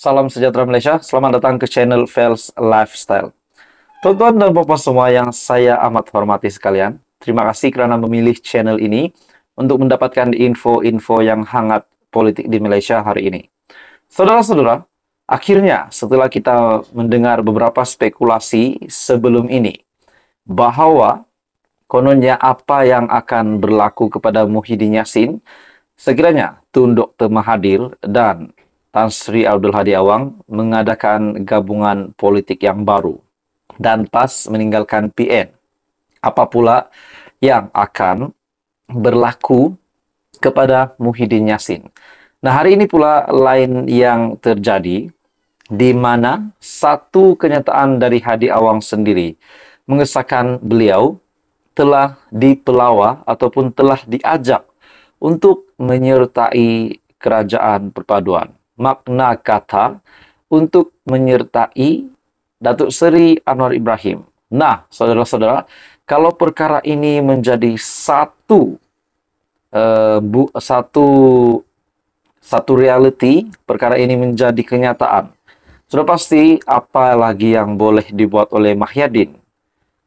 Salam sejahtera Malaysia, selamat datang ke channel Fels Lifestyle. Tonton dan bapak semua yang saya amat hormati sekalian, terima kasih karena memilih channel ini untuk mendapatkan info-info yang hangat politik di Malaysia hari ini. Saudara-saudara, akhirnya setelah kita mendengar beberapa spekulasi sebelum ini, bahwa kononnya apa yang akan berlaku kepada Muhyiddin Yassin, sekiranya Tunduk Dr. Mahathir dan Tan Sri Abdul Hadi Awang mengadakan gabungan politik yang baru dan PAS meninggalkan PN. Apa pula yang akan berlaku kepada Muhyiddin Yassin? Nah, hari ini pula lain yang terjadi di mana satu kenyataan dari Hadi Awang sendiri mengesahkan beliau telah dipelawa ataupun telah diajak untuk menyertai kerajaan perpaduan makna kata untuk menyertai Datuk Seri Anwar Ibrahim. Nah, saudara-saudara, kalau perkara ini menjadi satu uh, bu, satu satu reality, perkara ini menjadi kenyataan. Sudah pasti apa lagi yang boleh dibuat oleh Mahyadin,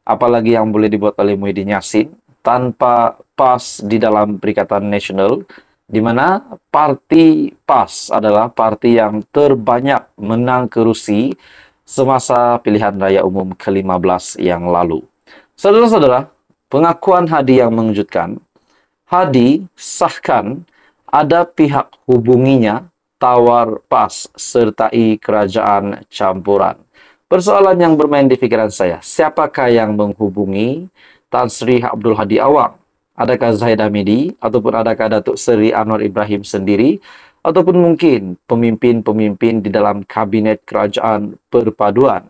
apalagi yang boleh dibuat oleh Muhyiddin Yassin tanpa pas di dalam Perikatan Nasional di mana parti PAS adalah parti yang terbanyak menang kerusi semasa pilihan raya umum ke-15 yang lalu. Saudara-saudara, pengakuan Hadi yang mengejutkan, Hadi sahkan ada pihak hubunginya tawar PAS sertai kerajaan campuran. Persoalan yang bermain di pikiran saya, siapakah yang menghubungi Tan Sri Abdul Hadi Awang? Adakah Zahid Hamidi ataupun adakah Datuk Seri Anwar Ibrahim sendiri ataupun mungkin pemimpin-pemimpin di dalam kabinet kerajaan perpaduan.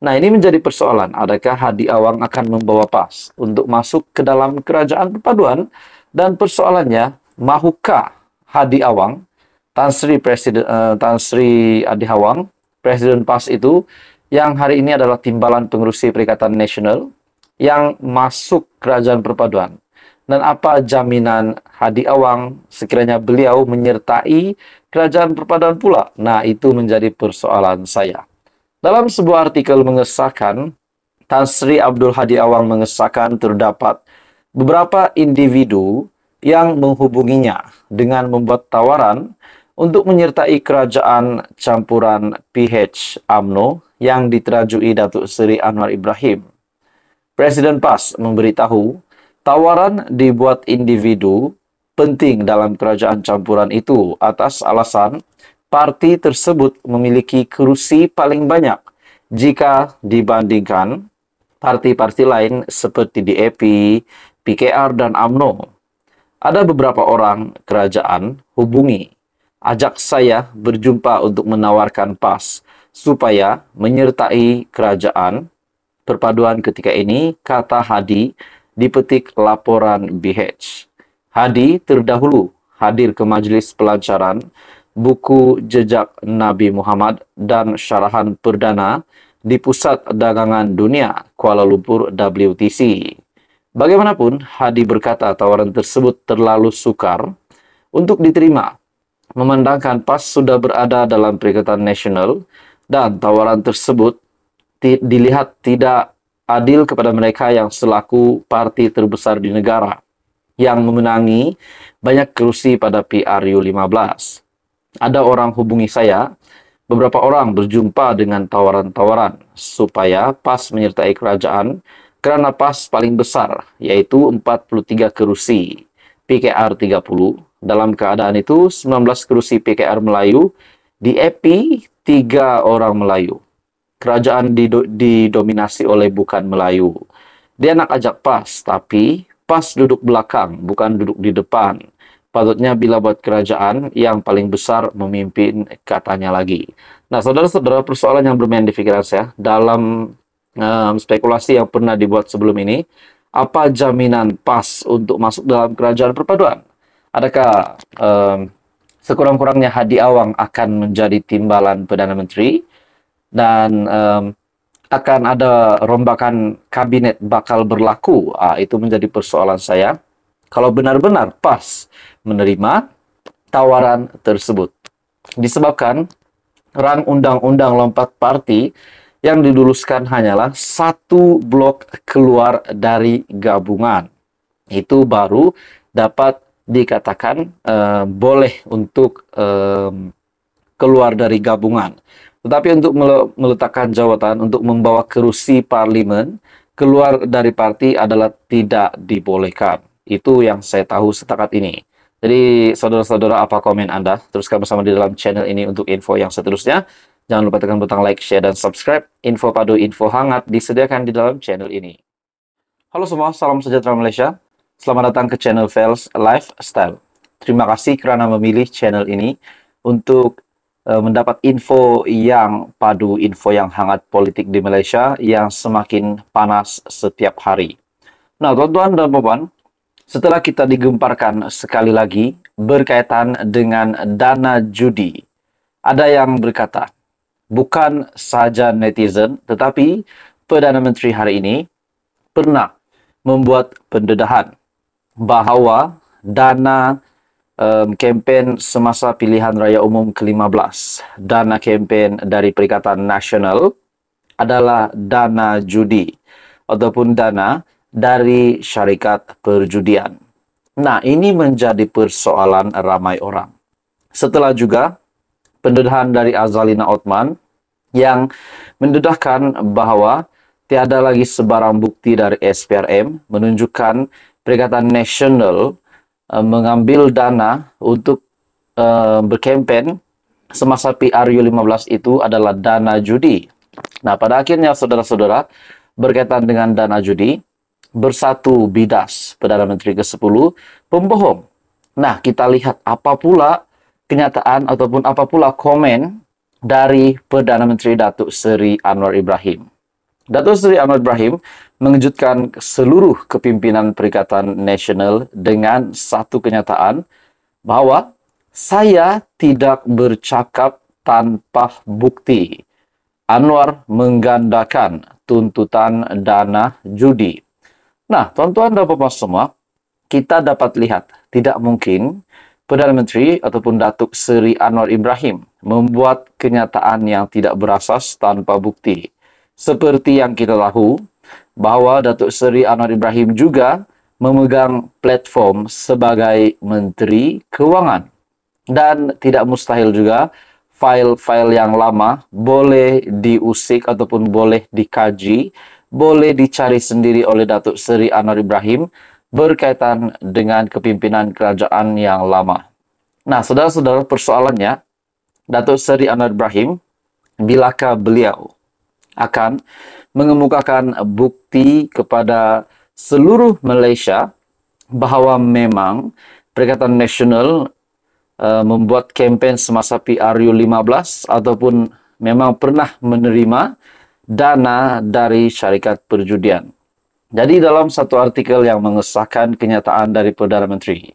Nah, ini menjadi persoalan adakah Hadi Awang akan membawa PAS untuk masuk ke dalam kerajaan perpaduan dan persoalannya mahukah Hadi Awang Tan Sri Presiden uh, Tan Sri Adi Awang Presiden PAS itu yang hari ini adalah timbalan pengurusi Perikatan Nasional yang masuk kerajaan perpaduan dan apa jaminan Hadi Awang sekiranya beliau menyertai kerajaan perpaduan pula? Nah, itu menjadi persoalan saya. Dalam sebuah artikel mengesahkan, Tan Sri Abdul Hadi Awang mengesahkan terdapat beberapa individu yang menghubunginya dengan membuat tawaran untuk menyertai kerajaan campuran PH AMNO yang diterajui Datuk Seri Anwar Ibrahim. Presiden PAS memberitahu Tawaran dibuat individu penting dalam kerajaan campuran itu atas alasan parti tersebut memiliki kerusi paling banyak jika dibandingkan parti-parti lain seperti DAP, e PKR, dan AMNO. Ada beberapa orang kerajaan hubungi, ajak saya berjumpa untuk menawarkan PAS supaya menyertai kerajaan perpaduan ketika ini, kata Hadi dipetik laporan BH. Hadi terdahulu hadir ke majelis pelancaran buku Jejak Nabi Muhammad dan syarahan perdana di Pusat Dagangan Dunia Kuala Lumpur WTC. Bagaimanapun, Hadi berkata tawaran tersebut terlalu sukar untuk diterima, memandangkan PAS sudah berada dalam Perikatan Nasional dan tawaran tersebut dilihat tidak adil kepada mereka yang selaku parti terbesar di negara yang memenangi banyak kerusi pada PRU 15. Ada orang hubungi saya, beberapa orang berjumpa dengan tawaran-tawaran supaya PAS menyertai kerajaan karena PAS paling besar yaitu 43 kerusi PKR 30. Dalam keadaan itu 19 kerusi PKR Melayu di EPI 3 orang Melayu kerajaan didominasi oleh bukan Melayu. Dia nak ajak PAS, tapi PAS duduk belakang, bukan duduk di depan. Patutnya bila buat kerajaan yang paling besar memimpin katanya lagi. Nah, saudara-saudara, persoalan yang bermain di pikiran saya dalam um, spekulasi yang pernah dibuat sebelum ini, apa jaminan PAS untuk masuk dalam kerajaan perpaduan? Adakah um, sekurang-kurangnya Hadi Awang akan menjadi timbalan Perdana Menteri? dan um, akan ada rombakan kabinet bakal berlaku. Uh, itu menjadi persoalan saya. Kalau benar-benar PAS menerima tawaran tersebut. Disebabkan rang undang-undang lompat parti yang diluluskan hanyalah satu blok keluar dari gabungan. Itu baru dapat dikatakan uh, boleh untuk Uh, keluar dari gabungan. Tetapi untuk meletakkan jawatan, untuk membawa kerusi parlimen keluar dari parti adalah tidak dibolehkan. Itu yang saya tahu setakat ini. Jadi saudara-saudara apa komen Anda? Teruskan bersama di dalam channel ini untuk info yang seterusnya. Jangan lupa tekan butang like, share, dan subscribe. Info padu, info hangat disediakan di dalam channel ini. Halo semua, salam sejahtera Malaysia. Selamat datang ke channel Fels Lifestyle. Terima kasih kerana memilih channel ini untuk Eh, mendapat info yang padu, info yang hangat politik di Malaysia yang semakin panas setiap hari. Nah, tuan-tuan dan puan, setelah kita digemparkan sekali lagi berkaitan dengan dana judi, ada yang berkata, bukan sahaja netizen tetapi Perdana Menteri hari ini pernah membuat pendedahan bahawa dana judi um, kempen semasa pilihan raya umum ke-15. Dana kempen dari Perikatan Nasional adalah dana judi ataupun dana dari syarikat perjudian. Nah, ini menjadi persoalan ramai orang. Setelah juga pendedahan dari Azalina Otman yang mendedahkan bahwa tiada lagi sebarang bukti dari SPRM menunjukkan Perikatan Nasional Eh, mengambil dana untuk uh, eh, berkampen semasa PRU15 itu adalah dana judi. Nah, pada akhirnya saudara-saudara, berkaitan dengan dana judi, bersatu bidas Perdana Menteri ke-10 pembohong. Nah, kita lihat apa pula kenyataan ataupun apa pula komen dari Perdana Menteri Datuk Seri Anwar Ibrahim. Datuk Seri Ahmad Ibrahim mengejutkan seluruh kepimpinan Perikatan Nasional dengan satu kenyataan bahwa saya tidak bercakap tanpa bukti. Anwar menggandakan tuntutan dana judi. Nah, tuan-tuan dan puan semua, kita dapat lihat tidak mungkin Perdana Menteri ataupun Datuk Seri Anwar Ibrahim membuat kenyataan yang tidak berasas tanpa bukti. Seperti yang kita tahu bahwa Datuk Seri Anwar Ibrahim juga memegang platform sebagai Menteri Keuangan. Dan tidak mustahil juga file-file yang lama boleh diusik ataupun boleh dikaji, boleh dicari sendiri oleh Datuk Seri Anwar Ibrahim berkaitan dengan kepimpinan kerajaan yang lama. Nah, saudara-saudara, persoalannya, Datuk Seri Anwar Ibrahim, bilakah beliau akan mengemukakan bukti kepada seluruh Malaysia bahwa memang Perikatan Nasional uh, membuat kampanye semasa PRU15 ataupun memang pernah menerima dana dari syarikat perjudian. Jadi dalam satu artikel yang mengesahkan kenyataan dari Perdana Menteri,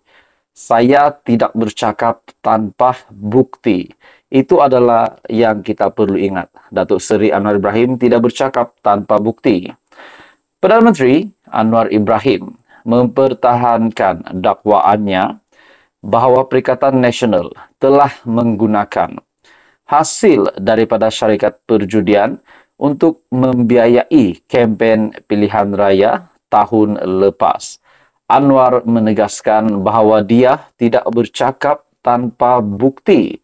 saya tidak bercakap tanpa bukti. Itu adalah yang kita perlu ingat. Datuk Seri Anwar Ibrahim tidak bercakap tanpa bukti. Perdana Menteri Anwar Ibrahim mempertahankan dakwaannya bahawa Perikatan Nasional telah menggunakan hasil daripada syarikat perjudian untuk membiayai kempen pilihan raya tahun lepas. Anwar menegaskan bahawa dia tidak bercakap tanpa bukti.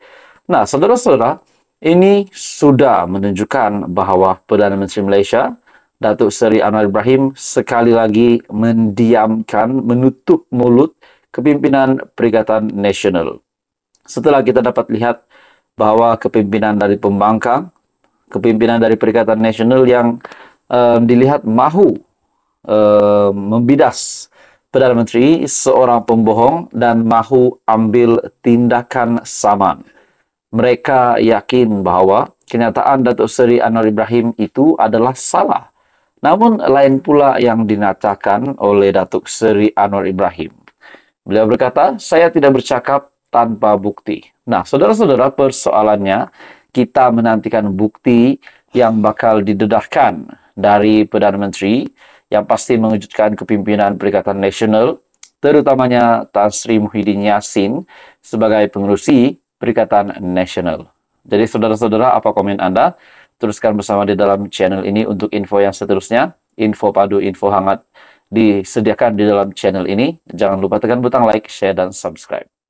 Nah, saudara-saudara, ini sudah menunjukkan bahwa Perdana Menteri Malaysia, Datuk Seri Anwar Ibrahim sekali lagi mendiamkan, menutup mulut kepimpinan Perikatan Nasional. Setelah kita dapat lihat bahwa kepimpinan dari pembangkang, kepimpinan dari Perikatan Nasional yang um, dilihat mahu um, membidas Perdana Menteri seorang pembohong dan mahu ambil tindakan saman mereka yakin bahwa kenyataan Datuk Seri Anwar Ibrahim itu adalah salah. Namun lain pula yang dinatakan oleh Datuk Seri Anwar Ibrahim. Beliau berkata, saya tidak bercakap tanpa bukti. Nah, saudara-saudara persoalannya, kita menantikan bukti yang bakal didedahkan dari Perdana Menteri yang pasti mengejutkan kepimpinan Perikatan Nasional, terutamanya Tan Sri Muhyiddin Yassin sebagai pengurusi perikatan nasional. Jadi saudara-saudara, apa komen Anda? Teruskan bersama di dalam channel ini untuk info yang seterusnya. Info padu, info hangat disediakan di dalam channel ini. Jangan lupa tekan butang like, share, dan subscribe.